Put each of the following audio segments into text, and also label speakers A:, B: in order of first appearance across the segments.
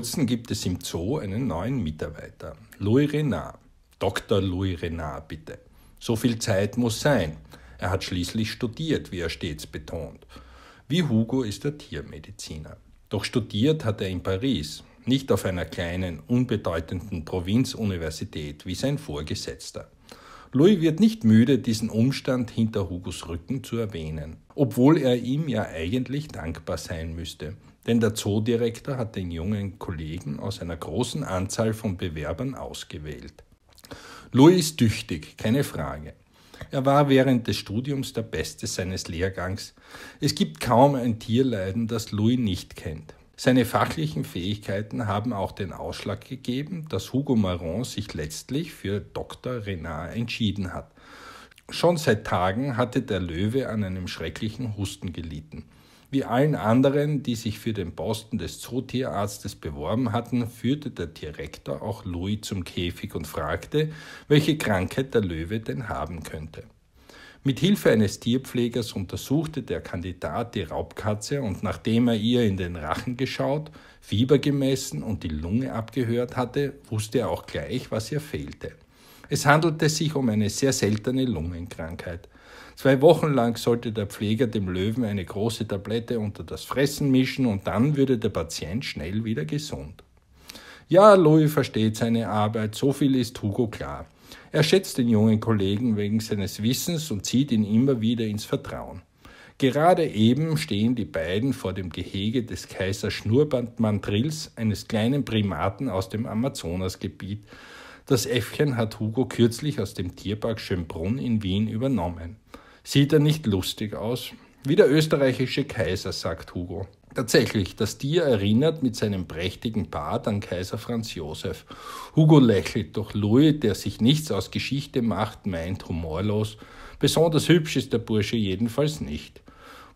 A: kurzem gibt es im Zoo einen neuen Mitarbeiter, Louis Renard. Dr. Louis Renard, bitte. So viel Zeit muss sein. Er hat schließlich studiert, wie er stets betont. Wie Hugo ist er Tiermediziner. Doch studiert hat er in Paris, nicht auf einer kleinen, unbedeutenden Provinzuniversität wie sein Vorgesetzter. Louis wird nicht müde, diesen Umstand hinter Hugos Rücken zu erwähnen, obwohl er ihm ja eigentlich dankbar sein müsste, denn der Zoodirektor hat den jungen Kollegen aus einer großen Anzahl von Bewerbern ausgewählt. Louis ist tüchtig, keine Frage. Er war während des Studiums der Beste seines Lehrgangs. Es gibt kaum ein Tierleiden, das Louis nicht kennt. Seine fachlichen Fähigkeiten haben auch den Ausschlag gegeben, dass Hugo Maron sich letztlich für Dr. Renard entschieden hat. Schon seit Tagen hatte der Löwe an einem schrecklichen Husten gelitten. Wie allen anderen, die sich für den Posten des Zootierarztes beworben hatten, führte der Direktor auch Louis zum Käfig und fragte, welche Krankheit der Löwe denn haben könnte. Mit Hilfe eines Tierpflegers untersuchte der Kandidat die Raubkatze und nachdem er ihr in den Rachen geschaut, Fieber gemessen und die Lunge abgehört hatte, wusste er auch gleich, was ihr fehlte. Es handelte sich um eine sehr seltene Lungenkrankheit. Zwei Wochen lang sollte der Pfleger dem Löwen eine große Tablette unter das Fressen mischen und dann würde der Patient schnell wieder gesund. Ja, Louis versteht seine Arbeit, so viel ist Hugo klar. Er schätzt den jungen Kollegen wegen seines Wissens und zieht ihn immer wieder ins Vertrauen. Gerade eben stehen die beiden vor dem Gehege des Kaiser Schnurrbandmandrills, eines kleinen Primaten aus dem Amazonasgebiet. Das Äffchen hat Hugo kürzlich aus dem Tierpark Schönbrunn in Wien übernommen. Sieht er nicht lustig aus? Wie der österreichische Kaiser, sagt Hugo. Tatsächlich, das Tier erinnert mit seinem prächtigen Bart an Kaiser Franz Josef. Hugo lächelt, doch Louis, der sich nichts aus Geschichte macht, meint humorlos, besonders hübsch ist der Bursche jedenfalls nicht.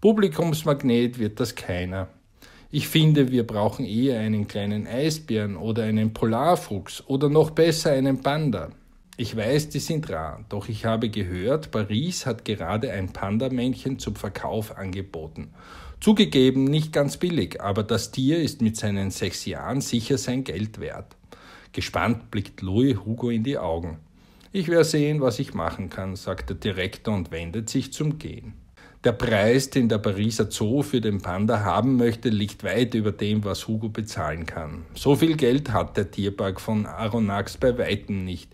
A: Publikumsmagnet wird das keiner. Ich finde, wir brauchen eher einen kleinen Eisbären oder einen Polarfuchs oder noch besser einen Panda. Ich weiß, die sind rar, doch ich habe gehört, Paris hat gerade ein Pandamännchen zum Verkauf angeboten. Zugegeben, nicht ganz billig, aber das Tier ist mit seinen sechs Jahren sicher sein Geld wert. Gespannt blickt Louis Hugo in die Augen. Ich werde sehen, was ich machen kann, sagt der Direktor und wendet sich zum Gehen. Der Preis, den der Pariser Zoo für den Panda haben möchte, liegt weit über dem, was Hugo bezahlen kann. So viel Geld hat der Tierpark von Aronnax bei weitem nicht.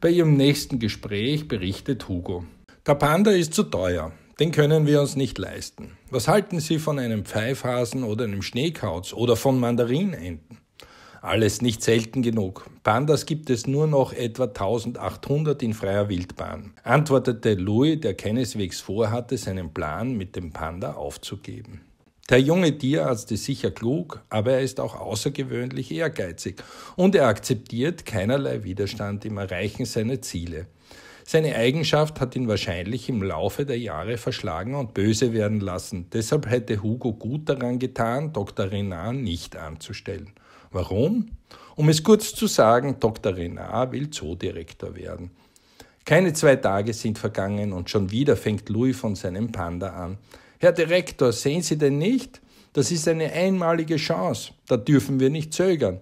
A: Bei ihrem nächsten Gespräch berichtet Hugo. Der Panda ist zu teuer. Den können wir uns nicht leisten. Was halten Sie von einem Pfeifhasen oder einem Schneekauz oder von Mandarinenten? Alles nicht selten genug. Pandas gibt es nur noch etwa 1800 in freier Wildbahn, antwortete Louis, der keineswegs vorhatte, seinen Plan mit dem Panda aufzugeben. Der junge Tierarzt ist sicher klug, aber er ist auch außergewöhnlich ehrgeizig und er akzeptiert keinerlei Widerstand im Erreichen seiner Ziele. Seine Eigenschaft hat ihn wahrscheinlich im Laufe der Jahre verschlagen und böse werden lassen. Deshalb hätte Hugo gut daran getan, Dr. Renard nicht anzustellen. Warum? Um es kurz zu sagen, Dr. Renard will Zoodirektor werden. Keine zwei Tage sind vergangen und schon wieder fängt Louis von seinem Panda an. Herr Direktor, sehen Sie denn nicht? Das ist eine einmalige Chance, da dürfen wir nicht zögern.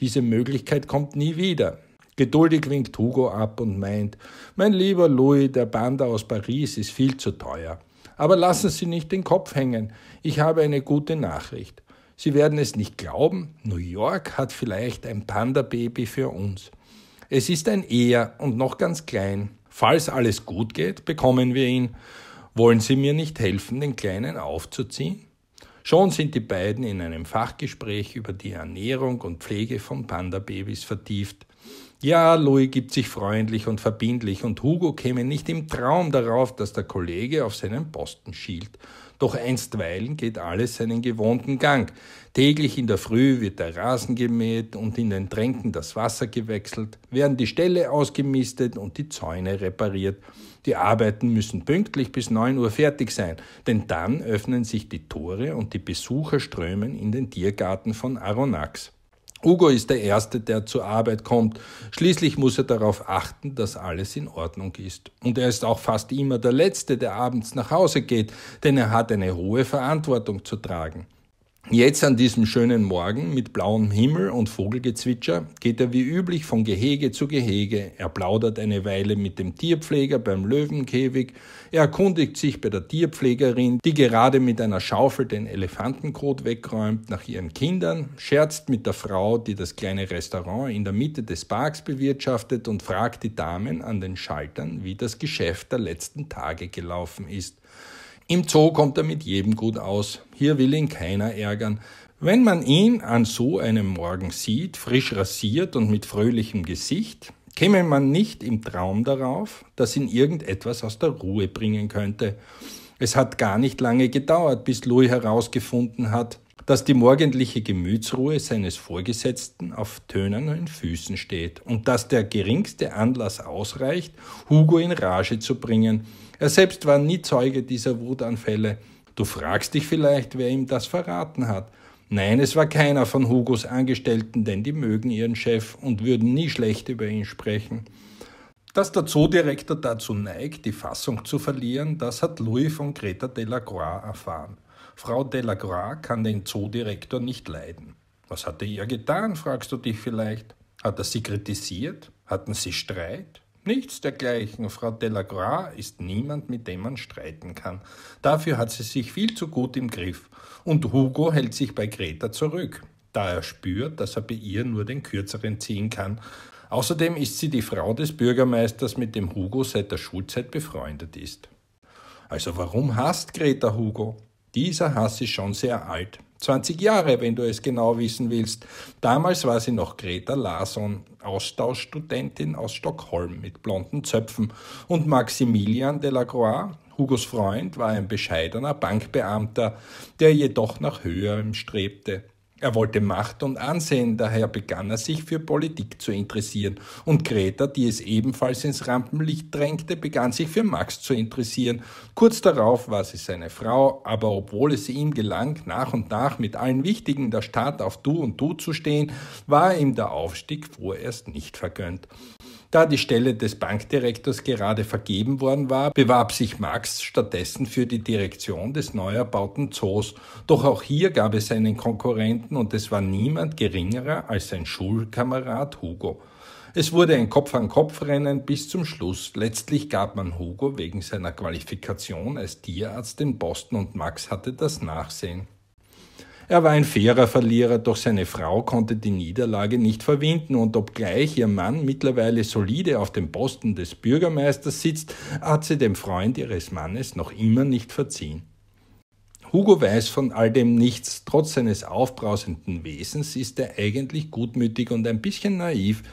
A: Diese Möglichkeit kommt nie wieder. Geduldig winkt Hugo ab und meint, mein lieber Louis, der Panda aus Paris ist viel zu teuer. Aber lassen Sie nicht den Kopf hängen, ich habe eine gute Nachricht. Sie werden es nicht glauben, New York hat vielleicht ein Panda-Baby für uns. Es ist ein Eher und noch ganz klein. Falls alles gut geht, bekommen wir ihn. Wollen Sie mir nicht helfen, den Kleinen aufzuziehen? Schon sind die beiden in einem Fachgespräch über die Ernährung und Pflege von Panda-Babys vertieft, ja, Louis gibt sich freundlich und verbindlich, und Hugo käme nicht im Traum darauf, dass der Kollege auf seinen Posten schielt. Doch einstweilen geht alles seinen gewohnten Gang. Täglich in der Früh wird der Rasen gemäht und in den Tränken das Wasser gewechselt, werden die Ställe ausgemistet und die Zäune repariert. Die Arbeiten müssen pünktlich bis 9 Uhr fertig sein, denn dann öffnen sich die Tore und die Besucher strömen in den Tiergarten von Aronax. Hugo ist der Erste, der zur Arbeit kommt. Schließlich muss er darauf achten, dass alles in Ordnung ist. Und er ist auch fast immer der Letzte, der abends nach Hause geht, denn er hat eine hohe Verantwortung zu tragen. Jetzt an diesem schönen Morgen mit blauem Himmel und Vogelgezwitscher geht er wie üblich von Gehege zu Gehege, er plaudert eine Weile mit dem Tierpfleger beim Löwenkäfig, er erkundigt sich bei der Tierpflegerin, die gerade mit einer Schaufel den Elefantenkot wegräumt nach ihren Kindern, scherzt mit der Frau, die das kleine Restaurant in der Mitte des Parks bewirtschaftet und fragt die Damen an den Schaltern, wie das Geschäft der letzten Tage gelaufen ist. Im Zoo kommt er mit jedem gut aus. Hier will ihn keiner ärgern. Wenn man ihn an so einem Morgen sieht, frisch rasiert und mit fröhlichem Gesicht, käme man nicht im Traum darauf, dass ihn irgendetwas aus der Ruhe bringen könnte. Es hat gar nicht lange gedauert, bis Louis herausgefunden hat, dass die morgendliche Gemütsruhe seines Vorgesetzten auf tönernen Füßen steht und dass der geringste Anlass ausreicht, Hugo in Rage zu bringen. Er selbst war nie Zeuge dieser Wutanfälle. Du fragst dich vielleicht, wer ihm das verraten hat. Nein, es war keiner von Hugos Angestellten, denn die mögen ihren Chef und würden nie schlecht über ihn sprechen. Dass der Zoodirektor dazu neigt, die Fassung zu verlieren, das hat Louis von Greta Delacroix erfahren. Frau Delacroix kann den Zoodirektor nicht leiden. Was hat er ihr getan, fragst du dich vielleicht? Hat er sie kritisiert? Hatten sie Streit? Nichts dergleichen. Frau Delacroix ist niemand, mit dem man streiten kann. Dafür hat sie sich viel zu gut im Griff. Und Hugo hält sich bei Greta zurück, da er spürt, dass er bei ihr nur den Kürzeren ziehen kann. Außerdem ist sie die Frau des Bürgermeisters, mit dem Hugo seit der Schulzeit befreundet ist. Also warum hasst Greta Hugo? Dieser Hass ist schon sehr alt. 20 Jahre, wenn du es genau wissen willst. Damals war sie noch Greta Larsson, Austauschstudentin aus Stockholm mit blonden Zöpfen. Und Maximilian Delacroix, Hugos Freund, war ein bescheidener Bankbeamter, der jedoch nach Höherem strebte. Er wollte Macht und Ansehen, daher begann er sich für Politik zu interessieren. Und Greta, die es ebenfalls ins Rampenlicht drängte, begann sich für Max zu interessieren. Kurz darauf war sie seine Frau, aber obwohl es ihm gelang, nach und nach mit allen Wichtigen der Stadt auf Du und Du zu stehen, war ihm der Aufstieg vorerst nicht vergönnt. Da die Stelle des Bankdirektors gerade vergeben worden war, bewarb sich Max stattdessen für die Direktion des neu erbauten Zoos. Doch auch hier gab es einen Konkurrenten und es war niemand geringerer als sein Schulkamerad Hugo. Es wurde ein Kopf-an-Kopf-Rennen bis zum Schluss. Letztlich gab man Hugo wegen seiner Qualifikation als Tierarzt den Posten und Max hatte das Nachsehen. Er war ein fairer Verlierer, doch seine Frau konnte die Niederlage nicht verwinden und obgleich ihr Mann mittlerweile solide auf dem Posten des Bürgermeisters sitzt, hat sie dem Freund ihres Mannes noch immer nicht verziehen. Hugo weiß von all dem nichts, trotz seines aufbrausenden Wesens ist er eigentlich gutmütig und ein bisschen naiv,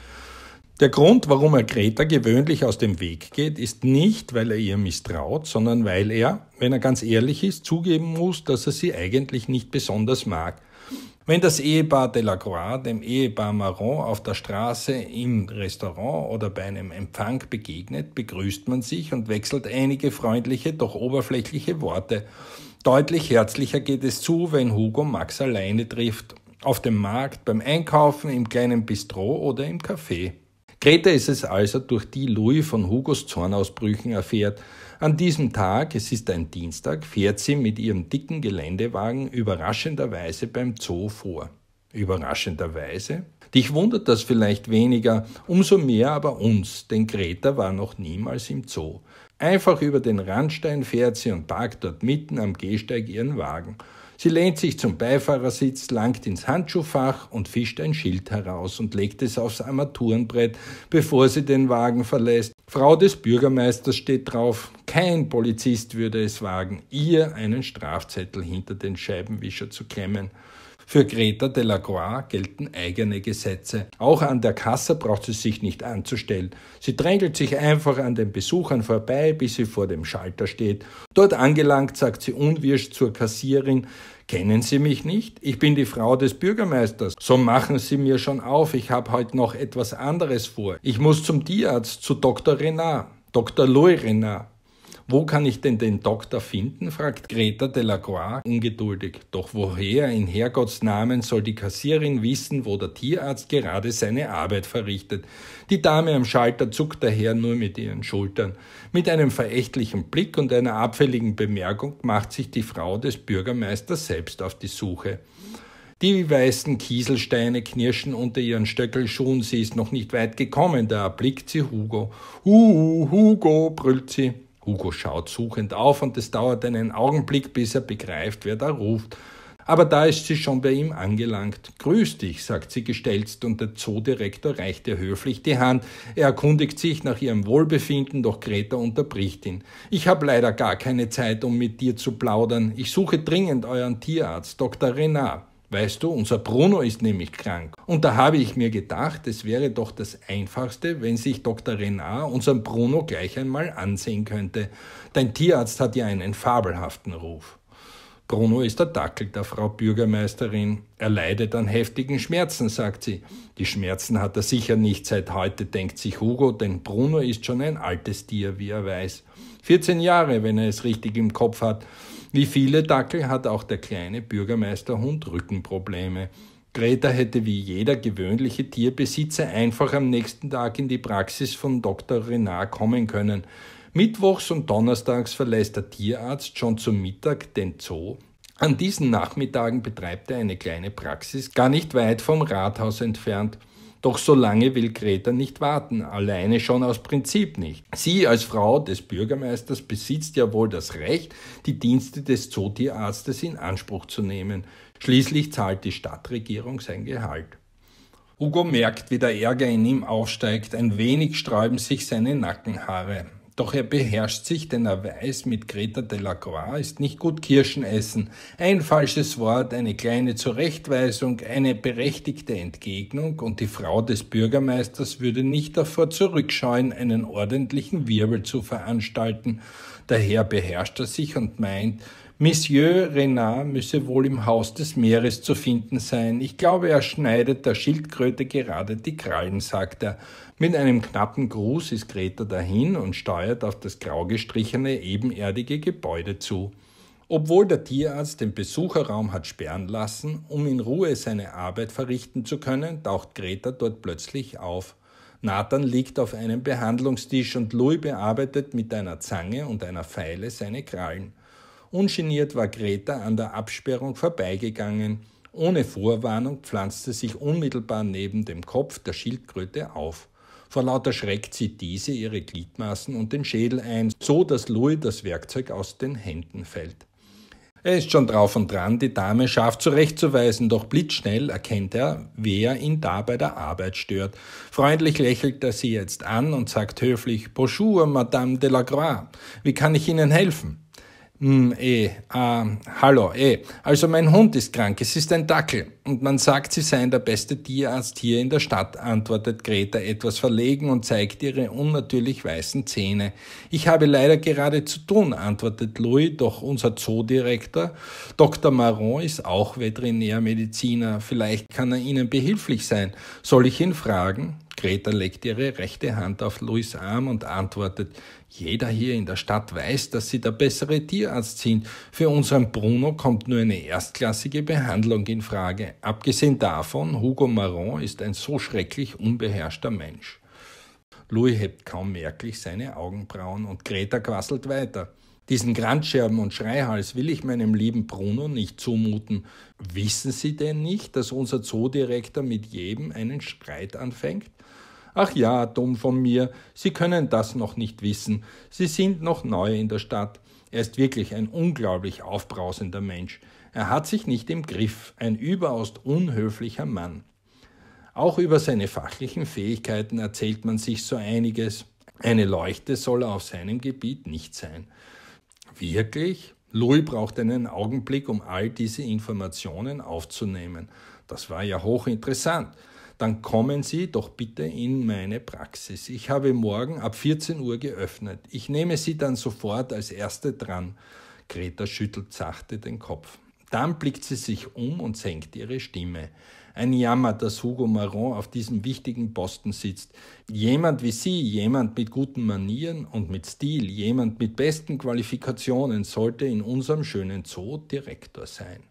A: der Grund, warum er Greta gewöhnlich aus dem Weg geht, ist nicht, weil er ihr misstraut, sondern weil er, wenn er ganz ehrlich ist, zugeben muss, dass er sie eigentlich nicht besonders mag. Wenn das Ehepaar Delacroix dem Ehepaar Marron auf der Straße, im Restaurant oder bei einem Empfang begegnet, begrüßt man sich und wechselt einige freundliche, doch oberflächliche Worte. Deutlich herzlicher geht es zu, wenn Hugo Max alleine trifft. Auf dem Markt, beim Einkaufen, im kleinen Bistro oder im Café. Greta ist es also, durch die Louis von Hugos Zornausbrüchen erfährt. An diesem Tag, es ist ein Dienstag, fährt sie mit ihrem dicken Geländewagen überraschenderweise beim Zoo vor. Überraschenderweise? Dich wundert das vielleicht weniger, umso mehr aber uns, denn Greta war noch niemals im Zoo. Einfach über den Randstein fährt sie und parkt dort mitten am Gehsteig ihren Wagen. Sie lehnt sich zum Beifahrersitz, langt ins Handschuhfach und fischt ein Schild heraus und legt es aufs Armaturenbrett, bevor sie den Wagen verlässt. Frau des Bürgermeisters steht drauf, kein Polizist würde es wagen, ihr einen Strafzettel hinter den Scheibenwischer zu klemmen. Für Greta Delacroix gelten eigene Gesetze. Auch an der Kasse braucht sie sich nicht anzustellen. Sie drängelt sich einfach an den Besuchern vorbei, bis sie vor dem Schalter steht. Dort angelangt, sagt sie unwirsch zur Kassierin, Kennen Sie mich nicht? Ich bin die Frau des Bürgermeisters. So machen Sie mir schon auf, ich habe heute halt noch etwas anderes vor. Ich muss zum Tierarzt, zu Dr. Renard. Dr. Louis Renard. Wo kann ich denn den Doktor finden? fragt Greta Delacroix ungeduldig. Doch woher in Herrgotts Namen soll die Kassierin wissen, wo der Tierarzt gerade seine Arbeit verrichtet? Die Dame am Schalter zuckt daher nur mit ihren Schultern. Mit einem verächtlichen Blick und einer abfälligen Bemerkung macht sich die Frau des Bürgermeisters selbst auf die Suche. Die weißen Kieselsteine knirschen unter ihren Stöckelschuhen. Sie ist noch nicht weit gekommen, da erblickt sie Hugo. Huhu, Hugo, brüllt sie. Hugo schaut suchend auf und es dauert einen Augenblick, bis er begreift, wer da ruft. Aber da ist sie schon bei ihm angelangt. Grüß dich, sagt sie gestelzt, und der Zoodirektor reicht ihr höflich die Hand. Er erkundigt sich nach ihrem Wohlbefinden, doch Greta unterbricht ihn. Ich habe leider gar keine Zeit, um mit dir zu plaudern. Ich suche dringend euren Tierarzt, Dr. Renard. Weißt du, unser Bruno ist nämlich krank. Und da habe ich mir gedacht, es wäre doch das Einfachste, wenn sich Dr. Renard unseren Bruno gleich einmal ansehen könnte. Dein Tierarzt hat ja einen fabelhaften Ruf. Bruno ist der Dackel der Frau Bürgermeisterin. Er leidet an heftigen Schmerzen, sagt sie. Die Schmerzen hat er sicher nicht seit heute, denkt sich Hugo, denn Bruno ist schon ein altes Tier, wie er weiß. 14 Jahre, wenn er es richtig im Kopf hat. Wie viele Dackel hat auch der kleine Bürgermeisterhund Rückenprobleme. Greta hätte wie jeder gewöhnliche Tierbesitzer einfach am nächsten Tag in die Praxis von Dr. Renard kommen können. Mittwochs und Donnerstags verlässt der Tierarzt schon zum Mittag den Zoo. An diesen Nachmittagen betreibt er eine kleine Praxis, gar nicht weit vom Rathaus entfernt. Doch so lange will Greta nicht warten, alleine schon aus Prinzip nicht. Sie als Frau des Bürgermeisters besitzt ja wohl das Recht, die Dienste des Zootierarztes in Anspruch zu nehmen. Schließlich zahlt die Stadtregierung sein Gehalt. Hugo merkt, wie der Ärger in ihm aufsteigt, ein wenig sträuben sich seine Nackenhaare. Doch er beherrscht sich, denn er weiß, mit Greta Delacroix ist nicht gut Kirschen essen. Ein falsches Wort, eine kleine Zurechtweisung, eine berechtigte Entgegnung und die Frau des Bürgermeisters würde nicht davor zurückscheuen, einen ordentlichen Wirbel zu veranstalten. Daher beherrscht er sich und meint, Monsieur Renard müsse wohl im Haus des Meeres zu finden sein. Ich glaube, er schneidet der Schildkröte gerade die Krallen, sagt er. Mit einem knappen Gruß ist Greta dahin und steuert auf das grau gestrichene, ebenerdige Gebäude zu. Obwohl der Tierarzt den Besucherraum hat sperren lassen, um in Ruhe seine Arbeit verrichten zu können, taucht Greta dort plötzlich auf. Nathan liegt auf einem Behandlungstisch und Louis bearbeitet mit einer Zange und einer Feile seine Krallen. Ungeniert war Greta an der Absperrung vorbeigegangen. Ohne Vorwarnung pflanzte sich unmittelbar neben dem Kopf der Schildkröte auf. Vor lauter Schreck zieht diese ihre Gliedmaßen und den Schädel ein, so dass Louis das Werkzeug aus den Händen fällt. Er ist schon drauf und dran, die Dame scharf zurechtzuweisen, doch blitzschnell erkennt er, wer ihn da bei der Arbeit stört. Freundlich lächelt er sie jetzt an und sagt höflich Bonjour, Madame de la Croix, wie kann ich Ihnen helfen? Mm, eh, äh, hallo, eh. Also mein Hund ist krank, es ist ein Dackel. Und man sagt, sie seien der beste Tierarzt hier in der Stadt, antwortet Greta etwas verlegen und zeigt ihre unnatürlich weißen Zähne. Ich habe leider gerade zu tun, antwortet Louis, doch unser Zoodirektor, Dr. Maron, ist auch Veterinärmediziner. Vielleicht kann er Ihnen behilflich sein. Soll ich ihn fragen? Greta legt ihre rechte Hand auf Louis Arm und antwortet, jeder hier in der Stadt weiß, dass Sie der bessere Tierarzt sind. Für unseren Bruno kommt nur eine erstklassige Behandlung in Frage. Abgesehen davon, Hugo Maron ist ein so schrecklich unbeherrschter Mensch. Louis hebt kaum merklich seine Augenbrauen und Greta quasselt weiter. Diesen Grandscherben und Schreihals will ich meinem lieben Bruno nicht zumuten. Wissen Sie denn nicht, dass unser Zoodirektor mit jedem einen Streit anfängt? Ach ja, dumm von mir, Sie können das noch nicht wissen. Sie sind noch neu in der Stadt. Er ist wirklich ein unglaublich aufbrausender Mensch. Er hat sich nicht im Griff, ein überaus unhöflicher Mann. Auch über seine fachlichen Fähigkeiten erzählt man sich so einiges. Eine Leuchte soll er auf seinem Gebiet nicht sein. Wirklich? Louis brauchte einen Augenblick, um all diese Informationen aufzunehmen. Das war ja hochinteressant. Dann kommen Sie doch bitte in meine Praxis. Ich habe morgen ab 14 Uhr geöffnet. Ich nehme Sie dann sofort als Erste dran. Greta schüttelt sachte den Kopf. Dann blickt sie sich um und senkt ihre Stimme. Ein Jammer, dass Hugo Maron auf diesem wichtigen Posten sitzt. Jemand wie Sie, jemand mit guten Manieren und mit Stil, jemand mit besten Qualifikationen sollte in unserem schönen Zoo Direktor sein.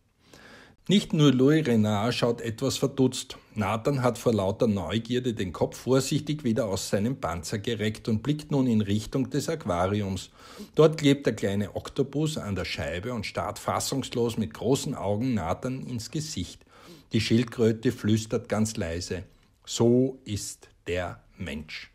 A: Nicht nur Louis Renard schaut etwas verdutzt. Nathan hat vor lauter Neugierde den Kopf vorsichtig wieder aus seinem Panzer gereckt und blickt nun in Richtung des Aquariums. Dort klebt der kleine Oktopus an der Scheibe und starrt fassungslos mit großen Augen Nathan ins Gesicht. Die Schildkröte flüstert ganz leise, so ist der Mensch.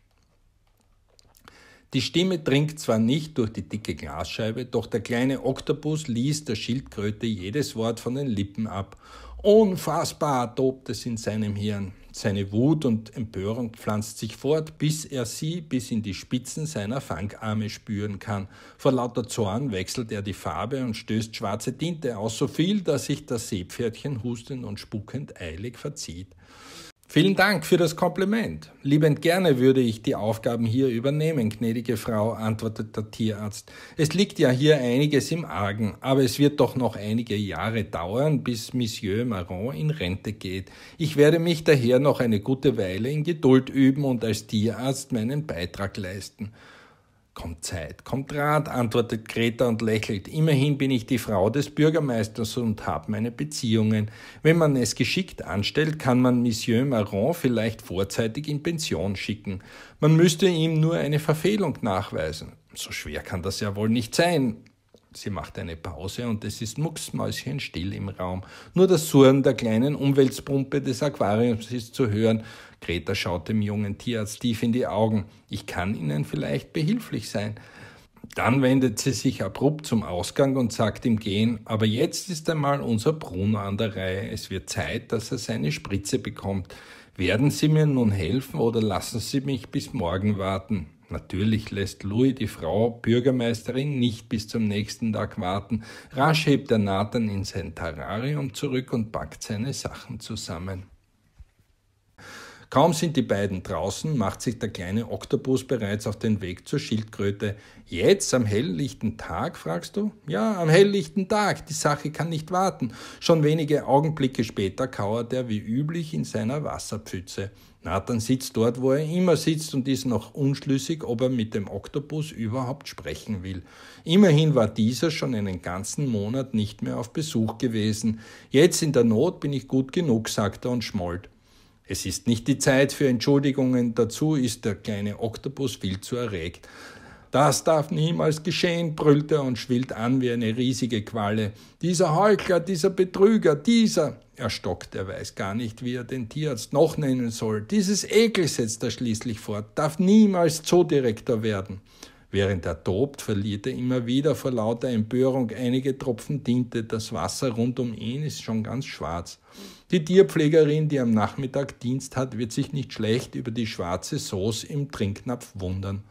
A: Die Stimme dringt zwar nicht durch die dicke Glasscheibe, doch der kleine Oktopus liest der Schildkröte jedes Wort von den Lippen ab. Unfassbar, tobt es in seinem Hirn. Seine Wut und Empörung pflanzt sich fort, bis er sie bis in die Spitzen seiner Fangarme spüren kann. Vor lauter Zorn wechselt er die Farbe und stößt schwarze Tinte aus, so viel, dass sich das Seepferdchen hustend und spuckend eilig verzieht. Vielen Dank für das Kompliment. Liebend gerne würde ich die Aufgaben hier übernehmen, gnädige Frau, antwortet der Tierarzt. Es liegt ja hier einiges im Argen, aber es wird doch noch einige Jahre dauern, bis Monsieur Maron in Rente geht. Ich werde mich daher noch eine gute Weile in Geduld üben und als Tierarzt meinen Beitrag leisten. Kommt Zeit, kommt Rat, antwortet Greta und lächelt. Immerhin bin ich die Frau des Bürgermeisters und habe meine Beziehungen. Wenn man es geschickt anstellt, kann man Monsieur Maron vielleicht vorzeitig in Pension schicken. Man müsste ihm nur eine Verfehlung nachweisen. So schwer kann das ja wohl nicht sein. Sie macht eine Pause und es ist mucksmäuschenstill im Raum. Nur das Surren der kleinen Umweltpumpe des Aquariums ist zu hören. Greta schaut dem jungen Tierarzt tief in die Augen. Ich kann Ihnen vielleicht behilflich sein. Dann wendet sie sich abrupt zum Ausgang und sagt ihm gehen, aber jetzt ist einmal unser Bruno an der Reihe. Es wird Zeit, dass er seine Spritze bekommt. Werden Sie mir nun helfen oder lassen Sie mich bis morgen warten? Natürlich lässt Louis die Frau Bürgermeisterin nicht bis zum nächsten Tag warten. Rasch hebt er Nathan in sein Terrarium zurück und packt seine Sachen zusammen. Kaum sind die beiden draußen, macht sich der kleine Oktopus bereits auf den Weg zur Schildkröte. Jetzt am helllichten Tag, fragst du? Ja, am helllichten Tag. Die Sache kann nicht warten. Schon wenige Augenblicke später kauert er wie üblich in seiner Wasserpfütze. Nathan sitzt dort, wo er immer sitzt und ist noch unschlüssig, ob er mit dem Oktopus überhaupt sprechen will. Immerhin war dieser schon einen ganzen Monat nicht mehr auf Besuch gewesen. Jetzt in der Not bin ich gut genug, sagt er und schmollt. Es ist nicht die Zeit für Entschuldigungen, dazu ist der kleine Oktopus viel zu erregt. Das darf niemals geschehen, brüllt er und schwillt an wie eine riesige Qualle. Dieser Heuchler, dieser Betrüger, dieser. Er stockt, er weiß gar nicht, wie er den Tierarzt noch nennen soll. Dieses Ekel setzt er schließlich fort, darf niemals Zoodirektor werden. Während er tobt, verliert er immer wieder vor lauter Empörung einige Tropfen Tinte. Das Wasser rund um ihn ist schon ganz schwarz. Die Tierpflegerin, die am Nachmittag Dienst hat, wird sich nicht schlecht über die schwarze Sauce im Trinknapf wundern.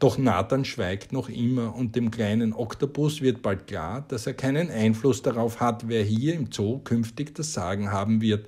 A: Doch Nathan schweigt noch immer und dem kleinen Oktopus wird bald klar, dass er keinen Einfluss darauf hat, wer hier im Zoo künftig das Sagen haben wird.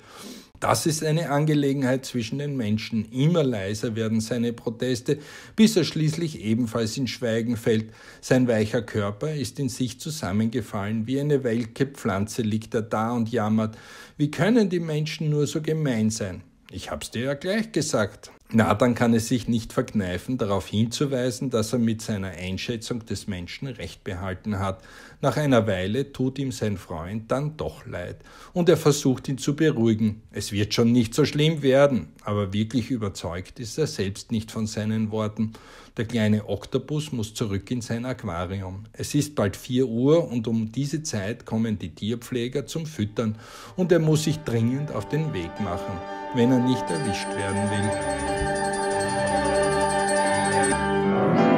A: Das ist eine Angelegenheit zwischen den Menschen. Immer leiser werden seine Proteste, bis er schließlich ebenfalls in Schweigen fällt. Sein weicher Körper ist in sich zusammengefallen, wie eine welke Pflanze liegt er da und jammert. Wie können die Menschen nur so gemein sein? Ich hab's dir ja gleich gesagt. Nathan kann es sich nicht verkneifen, darauf hinzuweisen, dass er mit seiner Einschätzung des Menschen recht behalten hat. Nach einer Weile tut ihm sein Freund dann doch leid, und er versucht ihn zu beruhigen. Es wird schon nicht so schlimm werden, aber wirklich überzeugt ist er selbst nicht von seinen Worten. Der kleine Oktopus muss zurück in sein Aquarium. Es ist bald vier Uhr, und um diese Zeit kommen die Tierpfleger zum Füttern, und er muss sich dringend auf den Weg machen, wenn er nicht erwischt werden will. Thank you.